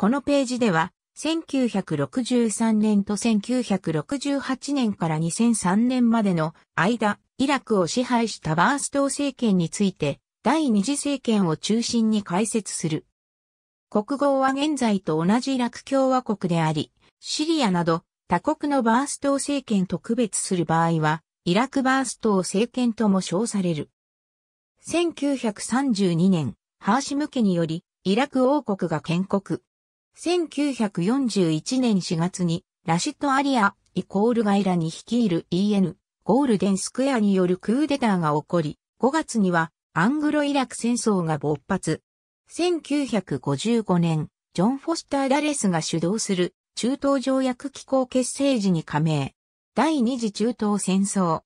このページでは、1963年と1968年から2003年までの間、イラクを支配したバースト政権について、第二次政権を中心に解説する。国号は現在と同じイラク共和国であり、シリアなど他国のバースト政権と区別する場合は、イラクバースト政権とも称される。1932年、ハーシム家により、イラク王国が建国。1941年4月にラシット・アリア、イコールガイラに率いる EN、ゴールデンスクエアによるクーデターが起こり、5月にはアングロ・イラク戦争が勃発。1955年、ジョン・フォスター・ダレスが主導する中東条約機構結成時に加盟。第二次中東戦争。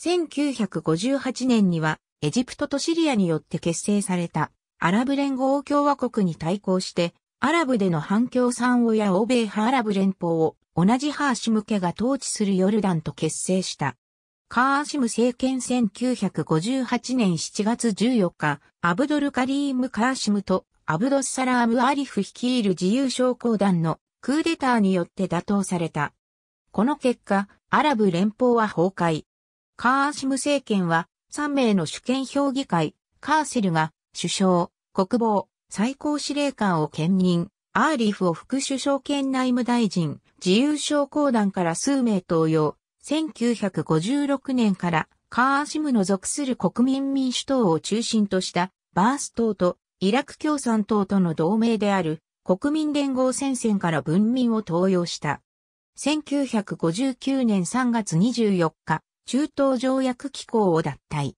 1958年にはエジプトとシリアによって結成されたアラブ連合共和国に対抗してアラブでの反共産親や欧米派アラブ連邦を同じハーシム家が統治するヨルダンと結成した。カーシム政権1958年7月14日、アブドルカリーム・カーシムとアブドスサラーム・アリフ率いる自由商工団のクーデターによって打倒された。この結果、アラブ連邦は崩壊。カーシム政権は3名の主権評議会、カーセルが首相、国防、最高司令官を兼任、アーリフを副首相兼内務大臣、自由商工団から数名登用、1956年からカーシムの属する国民民主党を中心としたバース党とイラク共産党との同盟である国民連合戦線から文民を登用した。1959年3月24日、中東条約機構を脱退。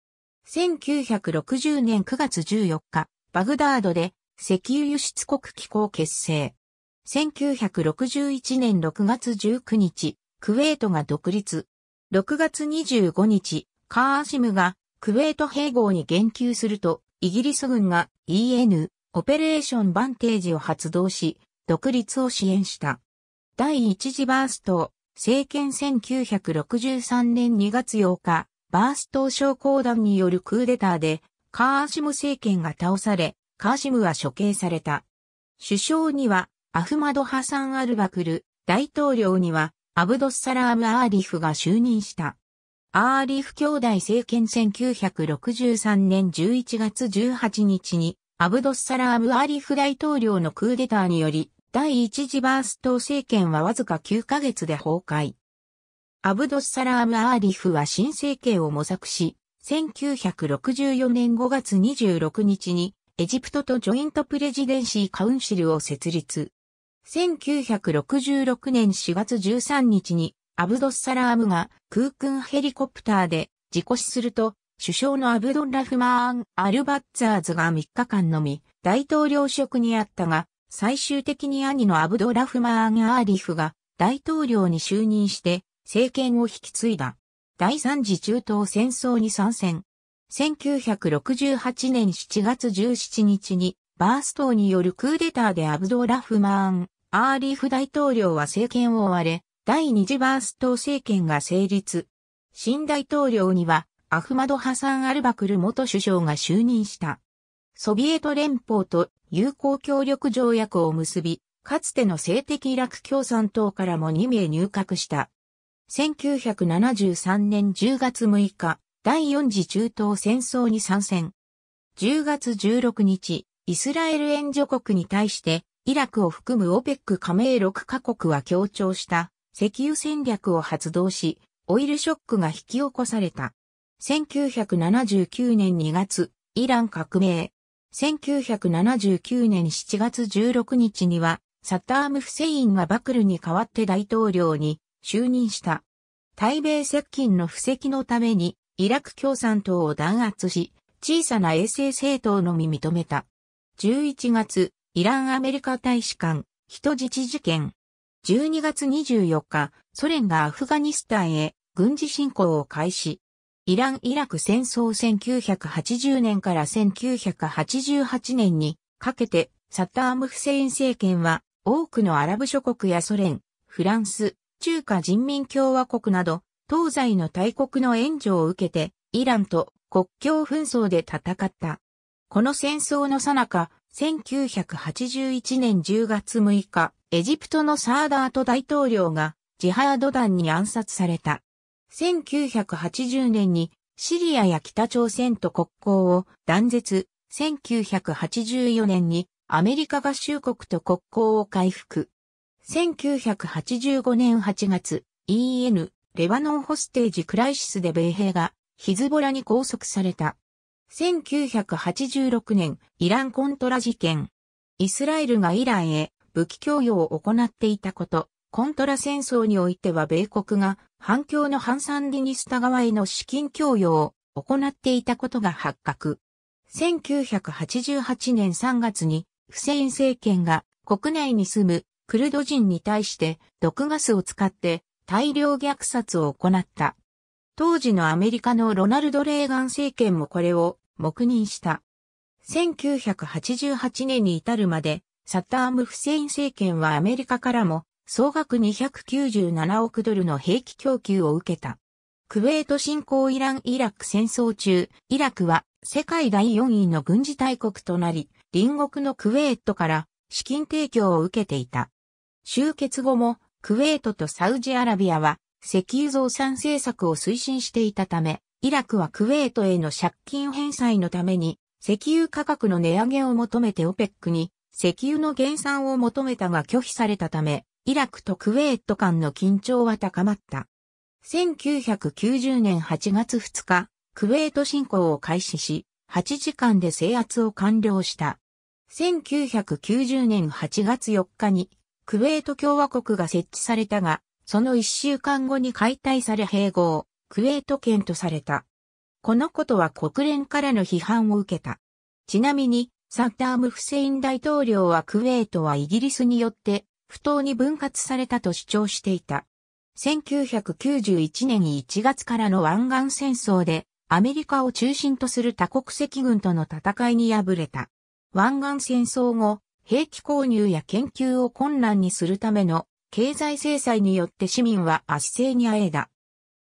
1960年9月14日、バグダードで石油輸出国機構結成。1961年6月19日、クウェートが独立。6月25日、カーアシムがクウェート併合に言及すると、イギリス軍が EN、オペレーションバンテージを発動し、独立を支援した。第一次バースト、政権1963年2月8日、バースト商工団によるクーデターで、カーアシム政権が倒され、カーシムは処刑された。首相にはアフマド・ハサン・アルバクル、大統領にはアブドス・サラーム・アーリフが就任した。アーリフ兄弟政権1963年11月18日にアブドス・サラーム・アーリフ大統領のクーデターにより第一次バースト政権はわずか9ヶ月で崩壊。アブドス・サラーム・アーリフは新政権を模索し、1964年5月26日にエジプトとジョイントプレジデンシーカウンシルを設立。1966年4月13日にアブドッサラームが空軍ヘリコプターで事故死すると、首相のアブドンラフマーン・アルバッツァーズが3日間のみ大統領職にあったが、最終的に兄のアブドラフマーン・アーリフが大統領に就任して政権を引き継いだ。第三次中東戦争に参戦。1968年7月17日にバーストによるクーデターでアブドラフマーン・アーリーフ大統領は政権を追われ、第二次バースト政権が成立。新大統領にはアフマド・ハサン・アルバクル元首相が就任した。ソビエト連邦と友好協力条約を結び、かつての性的イラク共産党からも2名入閣した。1973年10月6日、第四次中東戦争に参戦。10月16日、イスラエル援助国に対して、イラクを含むオペック加盟6カ国は協調した石油戦略を発動し、オイルショックが引き起こされた。1979年2月、イラン革命。1979年7月16日には、サターム・フセインがバクルに代わって大統領に就任した。対米接近の布石のためにイラク共産党を弾圧し、小さな衛星政党のみ認めた。11月、イランアメリカ大使館、人質事件。12月24日、ソ連がアフガニスタンへ軍事侵攻を開始。イラン・イラク戦争1980年から1988年にかけて、サッターム・フセイン政権は多くのアラブ諸国やソ連、フランス、中華人民共和国など東西の大国の援助を受けて、イランと国境紛争で戦った。この戦争の最中、1981年10月6日、エジプトのサーダート大統領がジハード団に暗殺された。1980年にシリアや北朝鮮と国交を断絶。1984年にアメリカ合衆国と国交を回復。1985年8月、EN レバノンホステージクライシスで米兵がヒズボラに拘束された。1986年、イランコントラ事件。イスラエルがイランへ武器供与を行っていたこと、コントラ戦争においては米国が反共の反サンディニスタ側への資金供与を行っていたことが発覚。1988年3月にフセイン政権が国内に住むクルド人に対して毒ガスを使って大量虐殺を行った。当時のアメリカのロナルド・レーガン政権もこれを黙認した。1988年に至るまで、サッターム・フセイン政権はアメリカからも総額297億ドルの兵器供給を受けた。クウェート侵攻イラン・イラク戦争中、イラクは世界第4位の軍事大国となり、隣国のクウェートから資金提供を受けていた。終結後もクウェートとサウジアラビアは石油増産政策を推進していたため、イラクはクウェートへの借金返済のために石油価格の値上げを求めてオペックに石油の減産を求めたが拒否されたため、イラクとクウェート間の緊張は高まった。1990年8月2日、クウェート侵攻を開始し、8時間で制圧を完了した。1990年8月4日にクウェート共和国が設置されたが、その一週間後に解体され併合、クウェート圏とされた。このことは国連からの批判を受けた。ちなみに、サッダーム・フセイン大統領はクウェートはイギリスによって不当に分割されたと主張していた。1991年1月からの湾岸戦争でアメリカを中心とする多国籍軍との戦いに敗れた。湾岸戦争後、兵器購入や研究を困難にするための経済制裁によって市民は圧政にあえだ。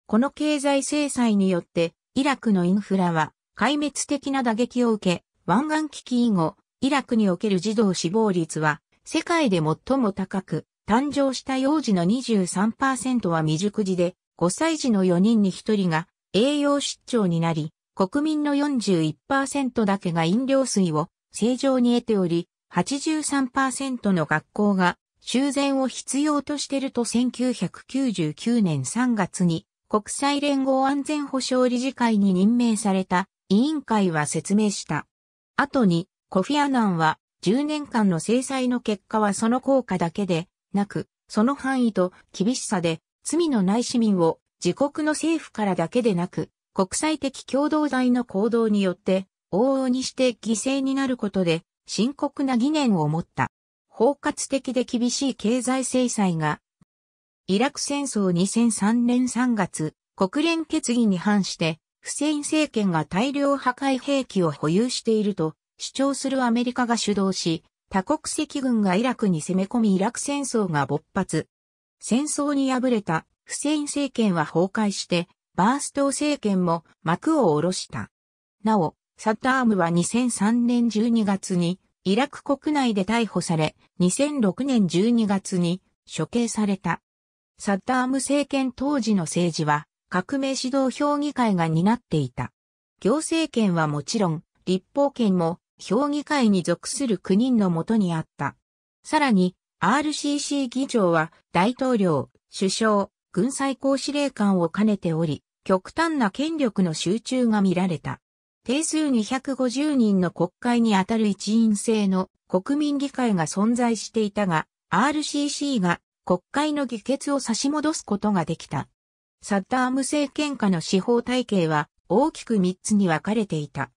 この経済制裁によってイラクのインフラは壊滅的な打撃を受け、湾岸危機以後、イラクにおける児童死亡率は世界で最も高く、誕生した幼児の23%は未熟児で、5歳児の4人に1人が栄養失調になり、国民の41%だけが飲料水を正常に得ており、83%の学校が修繕を必要としていると1999年3月に国際連合安全保障理事会に任命された委員会は説明した。後にコフィアナンは10年間の制裁の結果はその効果だけでなく、その範囲と厳しさで罪のない市民を自国の政府からだけでなく、国際的共同体の行動によって、往々にして犠牲になることで深刻な疑念を持った。包括的で厳しい経済制裁が、イラク戦争2003年3月、国連決議に反して、フセイン政権が大量破壊兵器を保有していると主張するアメリカが主導し、多国籍軍がイラクに攻め込みイラク戦争が勃発。戦争に敗れたフセイン政権は崩壊して、バースト政権も幕を下ろした。なお、サッダームは2003年12月にイラク国内で逮捕され、2006年12月に処刑された。サッダーム政権当時の政治は革命指導評議会が担っていた。行政権はもちろん、立法権も評議会に属する9人のもとにあった。さらに、RCC 議長は大統領、首相、軍最高司令官を兼ねており、極端な権力の集中が見られた。定数250人の国会にあたる一員制の国民議会が存在していたが、RCC が国会の議決を差し戻すことができた。サッダーム政権下の司法体系は大きく3つに分かれていた。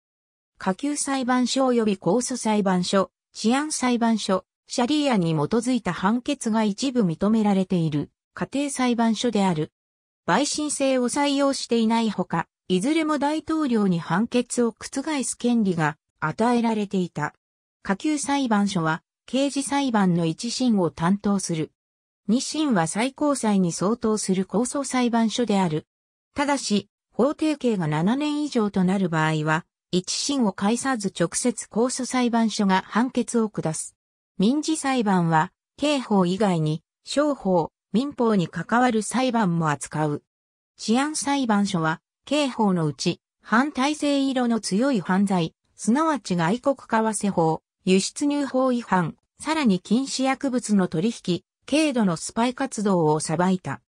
下級裁判所及び控訴裁判所、治安裁判所、シャリーアに基づいた判決が一部認められている家庭裁判所である。陪審制を採用していないほか、いずれも大統領に判決を覆す権利が与えられていた。下級裁判所は刑事裁判の一審を担当する。二審は最高裁に相当する控訴裁判所である。ただし、法定刑が7年以上となる場合は、一審を介さず直接控訴裁判所が判決を下す。民事裁判は、刑法以外に、商法、民法に関わる裁判も扱う。治安裁判所は、刑法のうち、反体制色の強い犯罪、すなわち外国為替法、輸出入法違反、さらに禁止薬物の取引、軽度のスパイ活動を裁いた。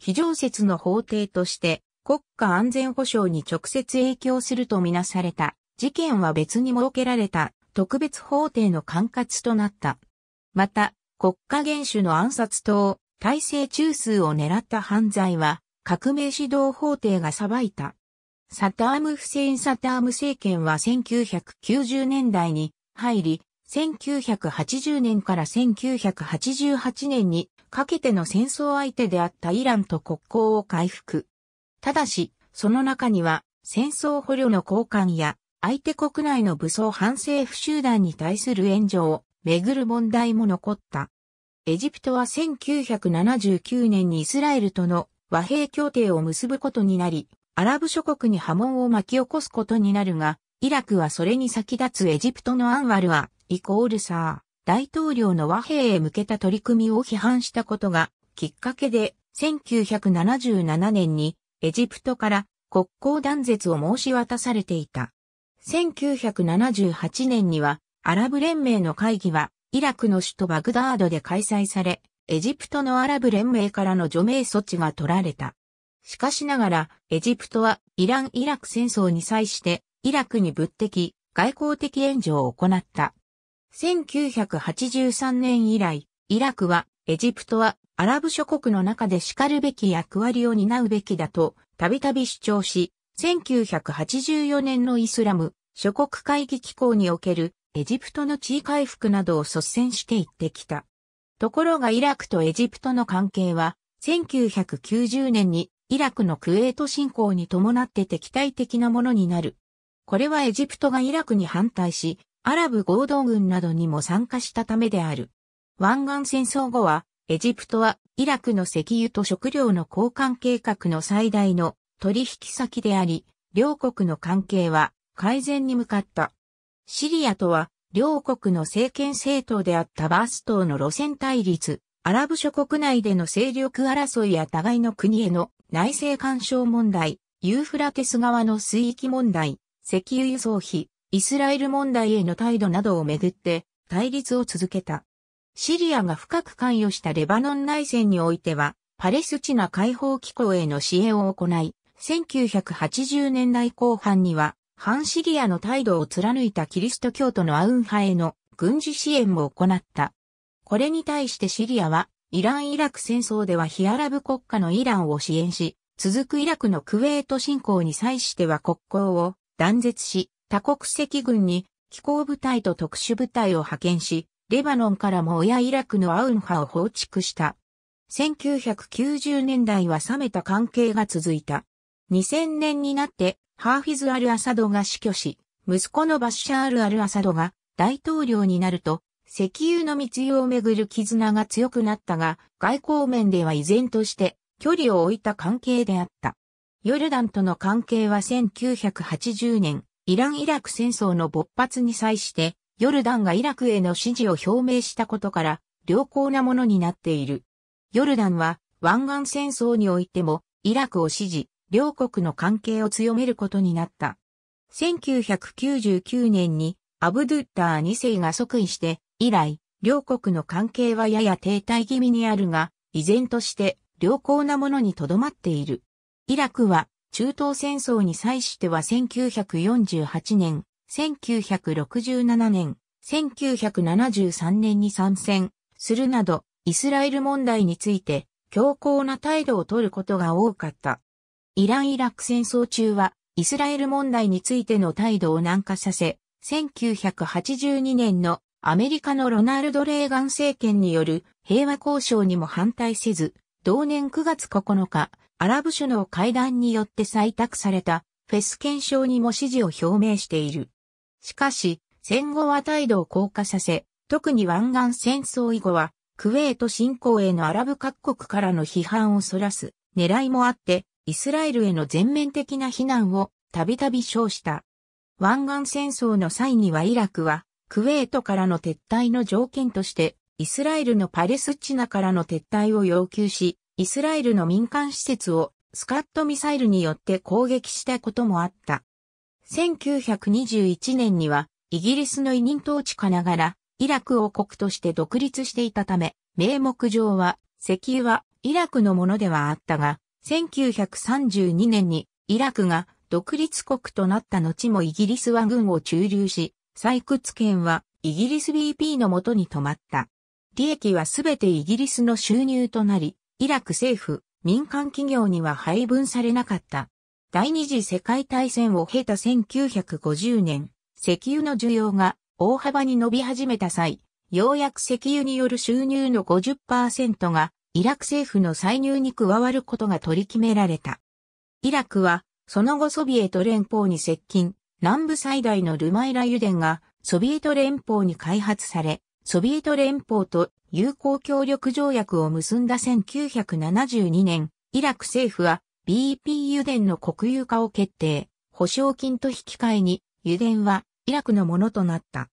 非常説の法廷として、国家安全保障に直接影響するとみなされた、事件は別に設けられた、特別法廷の管轄となった。また、国家元首の暗殺等、体制中枢を狙った犯罪は、革命指導法廷が裁いた。サターム・フセイン・サターム政権は1990年代に入り、1980年から1988年にかけての戦争相手であったイランと国交を回復。ただし、その中には戦争捕虜の交換や相手国内の武装反政府集団に対する援助をめぐる問題も残った。エジプトは1979年にイスラエルとの和平協定を結ぶことになり、アラブ諸国に波紋を巻き起こすことになるが、イラクはそれに先立つエジプトのアンワルは、イコールサー、大統領の和平へ向けた取り組みを批判したことが、きっかけで、1977年に、エジプトから国交断絶を申し渡されていた。1978年には、アラブ連盟の会議は、イラクの首都バグダードで開催され、エジプトのアラブ連盟からの除名措置が取られた。しかしながら、エジプトはイラン・イラク戦争に際して、イラクに物的、外交的援助を行った。1983年以来、イラクは、エジプトはアラブ諸国の中で叱るべき役割を担うべきだと、たびたび主張し、1984年のイスラム諸国会議機構におけるエジプトの地位回復などを率先して行ってきた。ところがイラクとエジプトの関係は、1990年にイラクのクウェート侵攻に伴って敵対的なものになる。これはエジプトがイラクに反対し、アラブ合同軍などにも参加したためである。湾岸戦争後は、エジプトはイラクの石油と食料の交換計画の最大の取引先であり、両国の関係は改善に向かった。シリアとは両国の政権政党であったバース党の路線対立、アラブ諸国内での勢力争いや互いの国への内政干渉問題、ユーフラテス側の水域問題、石油輸送費、イスラエル問題への態度などをめぐって対立を続けた。シリアが深く関与したレバノン内戦においては、パレスチナ解放機構への支援を行い、1980年代後半には反シリアの態度を貫いたキリスト教徒のアウン派への軍事支援も行った。これに対してシリアは、イラン・イラク戦争ではヒアラブ国家のイランを支援し、続くイラクのクウェート侵攻に際しては国交を断絶し、多国籍軍に機構部隊と特殊部隊を派遣し、レバノンからも親イラクのアウン派を放逐した。1990年代は冷めた関係が続いた。2000年になってハーフィズ・アル・アサドが死去し、息子のバッシャール・アル・アサドが大統領になると、石油の密輸をめぐる絆が強くなったが、外交面では依然として距離を置いた関係であった。ヨルダンとの関係は1980年、イラン・イラク戦争の勃発に際して、ヨルダンがイラクへの支持を表明したことから、良好なものになっている。ヨルダンは、湾岸戦争においても、イラクを支持、両国の関係を強めることになった。1999年にアブドゥッター2世が即位して、以来、両国の関係はやや停滞気味にあるが、依然として良好なものにとどまっている。イラクは中東戦争に際しては1948年、1967年、1973年に参戦するなど、イスラエル問題について強硬な態度を取ることが多かった。イラン・イラク戦争中は、イスラエル問題についての態度を軟化させ、1982年のアメリカのロナルド・レーガン政権による平和交渉にも反対せず、同年9月9日、アラブ首脳会談によって採択されたフェス憲章にも支持を表明している。しかし、戦後は態度を硬化させ、特に湾岸戦争以後は、クウェート侵攻へのアラブ各国からの批判をそらす狙いもあって、イスラエルへの全面的な非難をたびたび称した。湾岸戦争の際にはイラクは、クウェートからの撤退の条件として、イスラエルのパレスチナからの撤退を要求し、イスラエルの民間施設をスカットミサイルによって攻撃したこともあった。1921年には、イギリスの委任統治下ながら、イラク王国として独立していたため、名目上は、石油はイラクのものではあったが、1932年にイラクが独立国となった後もイギリスは軍を駐留し、採掘権はイギリス BP のもとに止まった。利益はすべてイギリスの収入となり、イラク政府、民間企業には配分されなかった。第二次世界大戦を経た1950年、石油の需要が大幅に伸び始めた際、ようやく石油による収入の50%がイラク政府の歳入に加わることが取り決められた。イラクは、その後ソビエト連邦に接近、南部最大のルマイラ油田がソビエト連邦に開発され、ソビエト連邦と友好協力条約を結んだ1972年、イラク政府は BP 油田の国有化を決定、保証金と引き換えに油田はイラクのものとなった。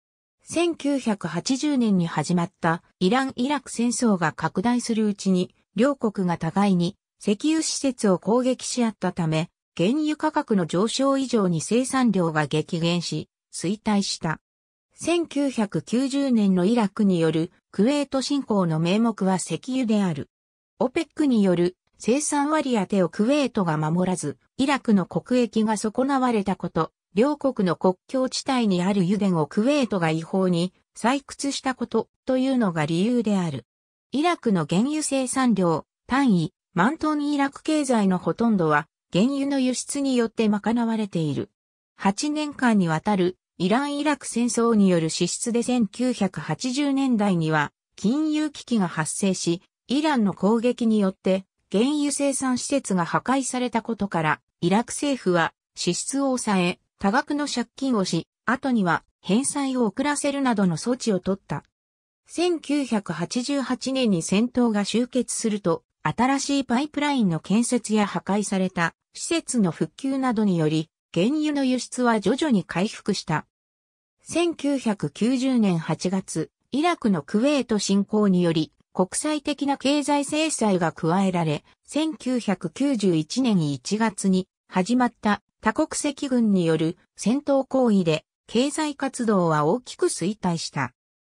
1980年に始まったイラン・イラク戦争が拡大するうちに、両国が互いに石油施設を攻撃し合ったため、原油価格の上昇以上に生産量が激減し、衰退した。1990年のイラクによるクウェート侵攻の名目は石油である。オペックによる生産割当てをクウェートが守らず、イラクの国益が損なわれたこと、両国の国境地帯にある油田をクウェートが違法に採掘したことというのが理由である。イラクの原油生産量、単位、万トンイラク経済のほとんどは原油の輸出によって賄われている。8年間にわたるイラン・イラク戦争による支出で1980年代には金融危機が発生し、イランの攻撃によって原油生産施設が破壊されたことから、イラク政府は支出を抑え、多額の借金をし、後には返済を遅らせるなどの措置を取った。1988年に戦闘が終結すると、新しいパイプラインの建設や破壊された施設の復旧などにより、原油の輸出は徐々に回復した。1990年8月、イラクのクウェート侵攻により、国際的な経済制裁が加えられ、1991年1月に始まった多国籍軍による戦闘行為で経済活動は大きく衰退した。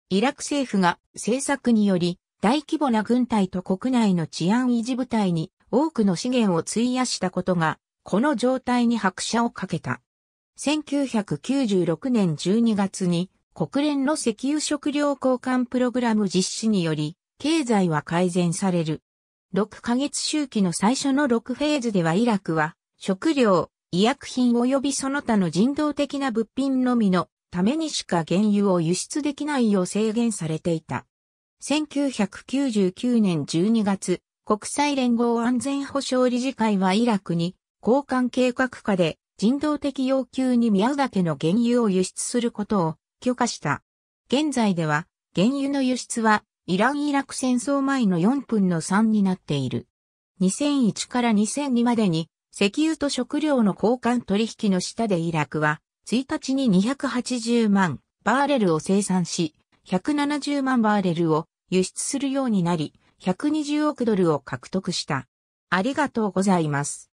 イラク政府が政策により大規模な軍隊と国内の治安維持部隊に多くの資源を費やしたことが、この状態に拍車をかけた。1996年12月に国連の石油食料交換プログラム実施により、経済は改善される。6ヶ月周期の最初の6フェーズではイラクは食料、医薬品及びその他の人道的な物品のみのためにしか原油を輸出できないよう制限されていた。1999年12月、国際連合安全保障理事会はイラクに交換計画下で人道的要求に見合うだけの原油を輸出することを許可した。現在では原油の輸出はイラン・イラク戦争前の4分の3になっている。2001から2002までに石油と食料の交換取引の下でイラクは、1日に280万バーレルを生産し、170万バーレルを輸出するようになり、120億ドルを獲得した。ありがとうございます。